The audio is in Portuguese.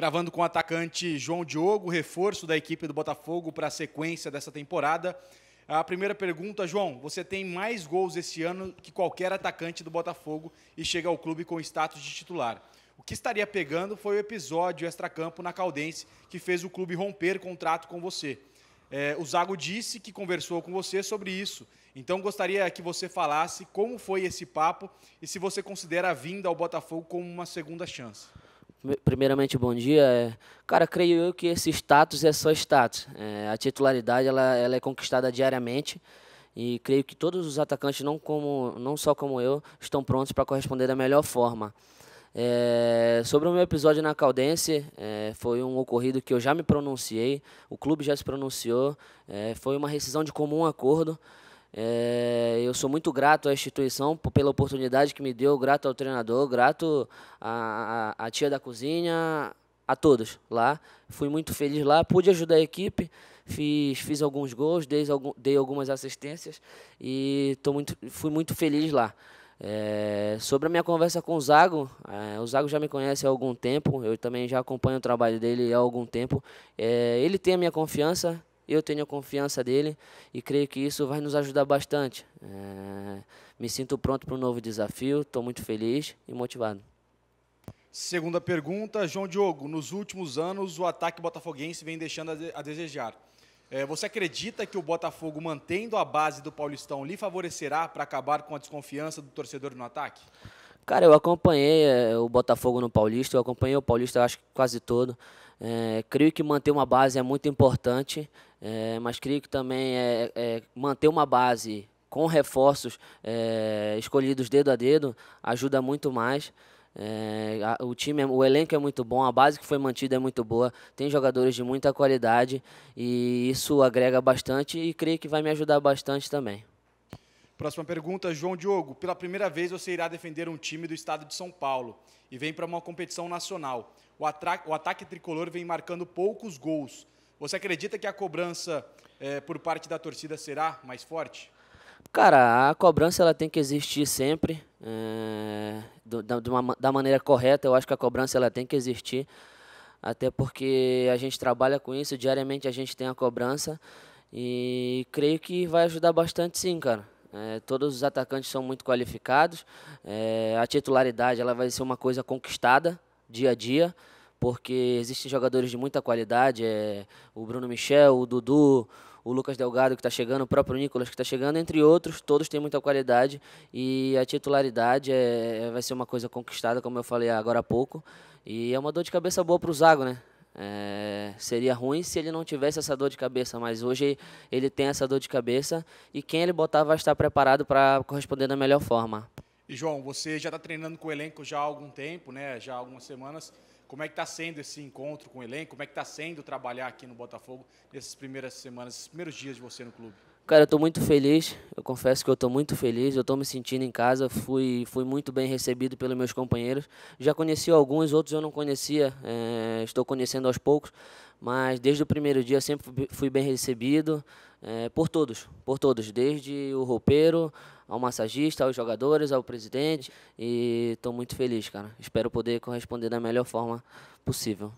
gravando com o atacante João Diogo, reforço da equipe do Botafogo para a sequência dessa temporada. A primeira pergunta, João, você tem mais gols esse ano que qualquer atacante do Botafogo e chega ao clube com status de titular. O que estaria pegando foi o episódio extracampo na Caldense que fez o clube romper contrato com você. É, o Zago disse que conversou com você sobre isso. Então gostaria que você falasse como foi esse papo e se você considera a vinda ao Botafogo como uma segunda chance. Primeiramente, bom dia. É, cara, creio eu que esse status é só status. É, a titularidade ela, ela é conquistada diariamente e creio que todos os atacantes, não, como, não só como eu, estão prontos para corresponder da melhor forma. É, sobre o meu episódio na Caldense, é, foi um ocorrido que eu já me pronunciei, o clube já se pronunciou, é, foi uma rescisão de comum acordo. É, eu sou muito grato à instituição pela oportunidade que me deu, grato ao treinador, grato à, à, à tia da cozinha, a todos lá. Fui muito feliz lá, pude ajudar a equipe, fiz, fiz alguns gols, dei, dei algumas assistências e tô muito, fui muito feliz lá. É, sobre a minha conversa com o Zago, é, o Zago já me conhece há algum tempo, eu também já acompanho o trabalho dele há algum tempo. É, ele tem a minha confiança, eu tenho a confiança dele e creio que isso vai nos ajudar bastante. É, me sinto pronto para um novo desafio, estou muito feliz e motivado. Segunda pergunta, João Diogo. Nos últimos anos, o ataque botafoguense vem deixando a desejar. É, você acredita que o Botafogo, mantendo a base do Paulistão, lhe favorecerá para acabar com a desconfiança do torcedor no ataque? Cara, eu acompanhei é, o Botafogo no Paulista, eu acompanhei o Paulista, acho que quase todo. É, creio que manter uma base é muito importante é, mas creio que também é, é, manter uma base com reforços é, escolhidos dedo a dedo ajuda muito mais. É, a, o time, é, o elenco é muito bom, a base que foi mantida é muito boa, tem jogadores de muita qualidade e isso agrega bastante e creio que vai me ajudar bastante também. Próxima pergunta, João Diogo. Pela primeira vez você irá defender um time do estado de São Paulo e vem para uma competição nacional. O, o ataque tricolor vem marcando poucos gols. Você acredita que a cobrança é, por parte da torcida será mais forte? Cara, a cobrança ela tem que existir sempre, é, do, da, uma, da maneira correta. Eu acho que a cobrança ela tem que existir, até porque a gente trabalha com isso diariamente. A gente tem a cobrança e creio que vai ajudar bastante, sim, cara. É, todos os atacantes são muito qualificados. É, a titularidade ela vai ser uma coisa conquistada dia a dia porque existem jogadores de muita qualidade, é, o Bruno Michel, o Dudu, o Lucas Delgado que está chegando, o próprio Nicolas que está chegando, entre outros, todos têm muita qualidade e a titularidade é, é, vai ser uma coisa conquistada, como eu falei agora há pouco, e é uma dor de cabeça boa para o Zago, né? É, seria ruim se ele não tivesse essa dor de cabeça, mas hoje ele tem essa dor de cabeça e quem ele botar vai estar preparado para corresponder da melhor forma. E João, você já está treinando com o elenco já há algum tempo, né? Já há algumas semanas. Como é que está sendo esse encontro com o elenco? Como é que está sendo trabalhar aqui no Botafogo nessas primeiras semanas, esses primeiros dias de você no clube? Cara, eu estou muito feliz. Eu confesso que eu estou muito feliz. Eu estou me sentindo em casa. Fui, fui muito bem recebido pelos meus companheiros. Já conheci alguns, outros eu não conhecia. É, estou conhecendo aos poucos mas desde o primeiro dia sempre fui bem recebido é, por todos, por todos, desde o roupeiro, ao massagista, aos jogadores, ao presidente, e estou muito feliz, cara. Espero poder corresponder da melhor forma possível.